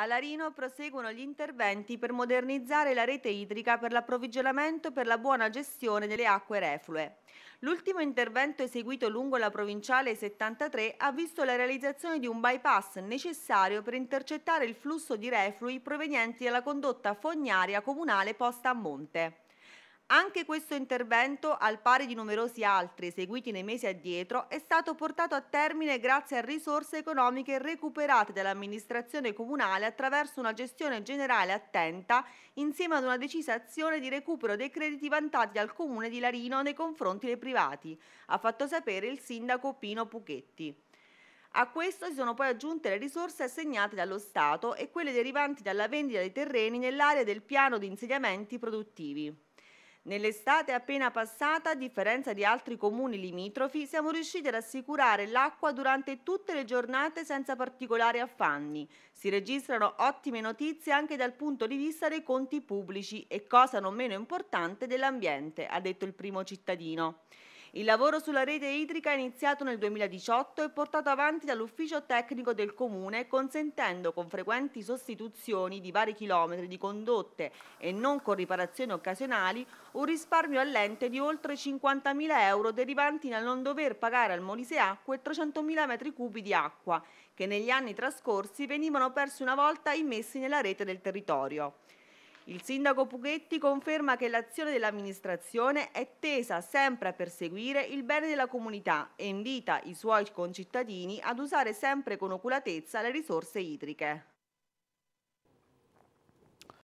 A Larino proseguono gli interventi per modernizzare la rete idrica per l'approvvigionamento e per la buona gestione delle acque reflue. L'ultimo intervento eseguito lungo la provinciale 73 ha visto la realizzazione di un bypass necessario per intercettare il flusso di reflui provenienti dalla condotta fognaria comunale posta a monte. Anche questo intervento, al pari di numerosi altri eseguiti nei mesi addietro, è stato portato a termine grazie a risorse economiche recuperate dall'amministrazione comunale attraverso una gestione generale attenta insieme ad una decisa azione di recupero dei crediti vantati dal comune di Larino nei confronti dei privati, ha fatto sapere il sindaco Pino Puchetti. A questo si sono poi aggiunte le risorse assegnate dallo Stato e quelle derivanti dalla vendita dei terreni nell'area del piano di insediamenti produttivi. Nell'estate appena passata, a differenza di altri comuni limitrofi, siamo riusciti ad assicurare l'acqua durante tutte le giornate senza particolari affanni. Si registrano ottime notizie anche dal punto di vista dei conti pubblici e, cosa non meno importante, dell'ambiente, ha detto il primo cittadino. Il lavoro sulla rete idrica è iniziato nel 2018 e portato avanti dall'ufficio tecnico del Comune, consentendo con frequenti sostituzioni di vari chilometri di condotte e non con riparazioni occasionali un risparmio all'ente di oltre 50.000 euro derivanti dal non dover pagare al Molise Acque 300.000 metri cubi di acqua, che negli anni trascorsi venivano persi una volta immessi nella rete del territorio. Il sindaco Pughetti conferma che l'azione dell'amministrazione è tesa sempre a perseguire il bene della comunità e invita i suoi concittadini ad usare sempre con oculatezza le risorse idriche.